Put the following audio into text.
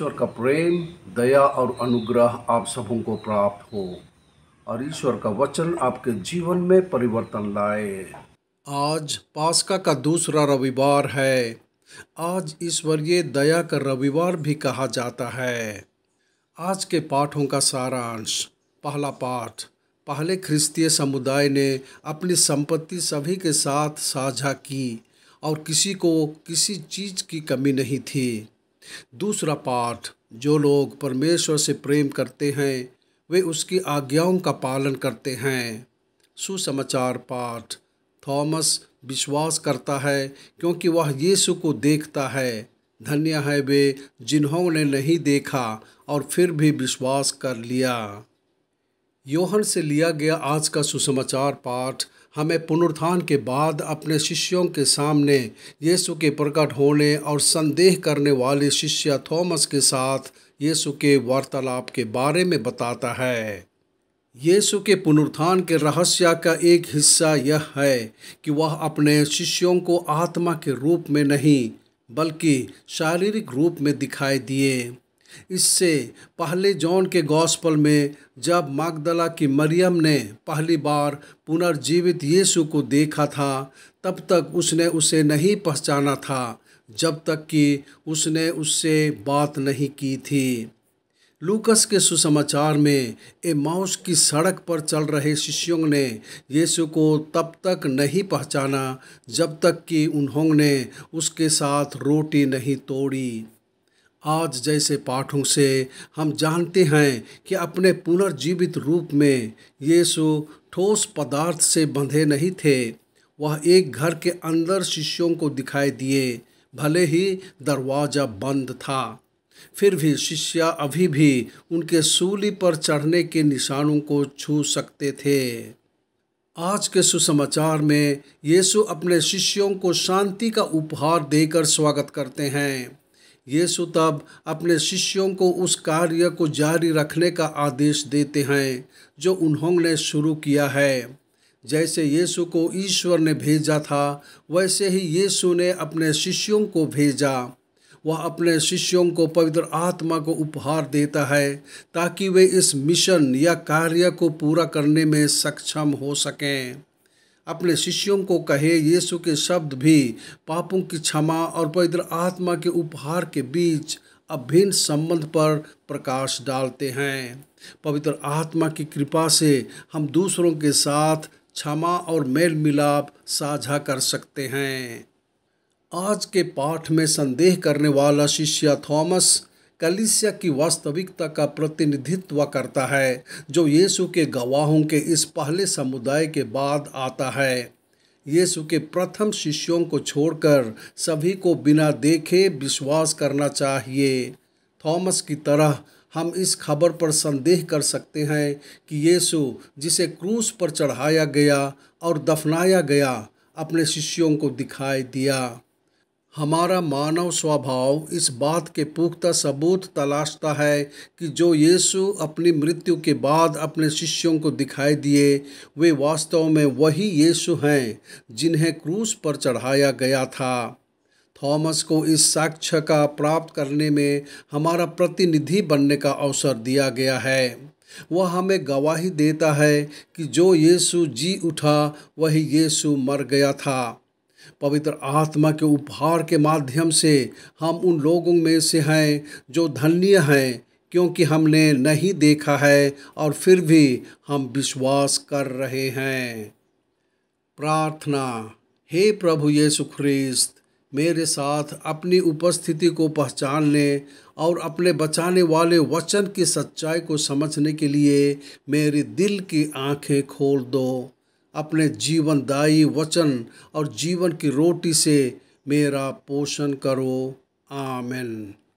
ईश्वर का प्रेम दया और अनुग्रह आप सबों को प्राप्त हो और ईश्वर का वचन आपके जीवन में परिवर्तन लाए आज पास्का का दूसरा रविवार है आज ईश्वरीय दया का रविवार भी कहा जाता है आज के पाठों का सारांश पहला पाठ पहले ख्रिस्तीय समुदाय ने अपनी संपत्ति सभी के साथ साझा की और किसी को किसी चीज़ की कमी नहीं थी दूसरा पाठ जो लोग परमेश्वर से प्रेम करते हैं वे उसकी आज्ञाओं का पालन करते हैं सुसमाचार पाठ थॉमस विश्वास करता है क्योंकि वह यीशु को देखता है धन्य है वे जिन्होंने नहीं देखा और फिर भी विश्वास कर लिया योहन से लिया गया आज का सुसमाचार पाठ हमें पुनरुत्थान के बाद अपने शिष्यों के सामने यीशु के प्रकट होने और संदेह करने वाले शिष्य थॉमस के साथ यीशु के वार्तालाप के बारे में बताता है यीशु के पुनरुत्थान के रहस्य का एक हिस्सा यह है कि वह अपने शिष्यों को आत्मा के रूप में नहीं बल्कि शारीरिक रूप में दिखाई दिए इससे पहले जॉन के गॉस्पल में जब मागदला की मरियम ने पहली बार पुनर्जीवित यीशु को देखा था तब तक उसने उसे नहीं पहचाना था जब तक कि उसने उससे बात नहीं की थी लूकस के सुसमाचार में ए माउस की सड़क पर चल रहे शिष्यों ने यीशु को तब तक नहीं पहचाना जब तक कि उन्होंने उसके साथ रोटी नहीं तोड़ी आज जैसे पाठों से हम जानते हैं कि अपने पुनर्जीवित रूप में यीशु ठोस पदार्थ से बंधे नहीं थे वह एक घर के अंदर शिष्यों को दिखाई दिए भले ही दरवाज़ा बंद था फिर भी शिष्य अभी भी उनके सूली पर चढ़ने के निशानों को छू सकते थे आज के सुसमाचार में यीशु अपने शिष्यों को शांति का उपहार देकर स्वागत करते हैं यीशु तब अपने शिष्यों को उस कार्य को जारी रखने का आदेश देते हैं जो उन्होंने शुरू किया है जैसे यीशु को ईश्वर ने भेजा था वैसे ही यीशु ने अपने शिष्यों को भेजा वह अपने शिष्यों को पवित्र आत्मा को उपहार देता है ताकि वे इस मिशन या कार्य को पूरा करने में सक्षम हो सकें अपने शिष्यों को कहे यीशु के शब्द भी पापों की क्षमा और पवित्र आत्मा के उपहार के बीच अभिन्न संबंध पर प्रकाश डालते हैं पवित्र आत्मा की कृपा से हम दूसरों के साथ क्षमा और मेल मिलाप साझा कर सकते हैं आज के पाठ में संदेह करने वाला शिष्य थॉमस कलिसिया की वास्तविकता का प्रतिनिधित्व करता है जो यीशु के गवाहों के इस पहले समुदाय के बाद आता है यीशु के प्रथम शिष्यों को छोड़कर सभी को बिना देखे विश्वास करना चाहिए थॉमस की तरह हम इस खबर पर संदेह कर सकते हैं कि यीशु जिसे क्रूस पर चढ़ाया गया और दफनाया गया अपने शिष्यों को दिखाई दिया हमारा मानव स्वभाव इस बात के पुख्ता सबूत तलाशता है कि जो यीशु अपनी मृत्यु के बाद अपने शिष्यों को दिखाई दिए वे वास्तव में वही यीशु हैं जिन्हें क्रूस पर चढ़ाया गया था थॉमस को इस साक्ष्य का प्राप्त करने में हमारा प्रतिनिधि बनने का अवसर दिया गया है वह हमें गवाही देता है कि जो यीशु जी उठा वही यीशु मर गया था पवित्र आत्मा के उपहार के माध्यम से हम उन लोगों में से हैं जो धन्य हैं क्योंकि हमने नहीं देखा है और फिर भी हम विश्वास कर रहे हैं प्रार्थना हे प्रभु ये सुख्रीस्त मेरे साथ अपनी उपस्थिति को पहचानने और अपने बचाने वाले वचन की सच्चाई को समझने के लिए मेरे दिल की आंखें खोल दो अपने जीवनदायी वचन और जीवन की रोटी से मेरा पोषण करो आमेन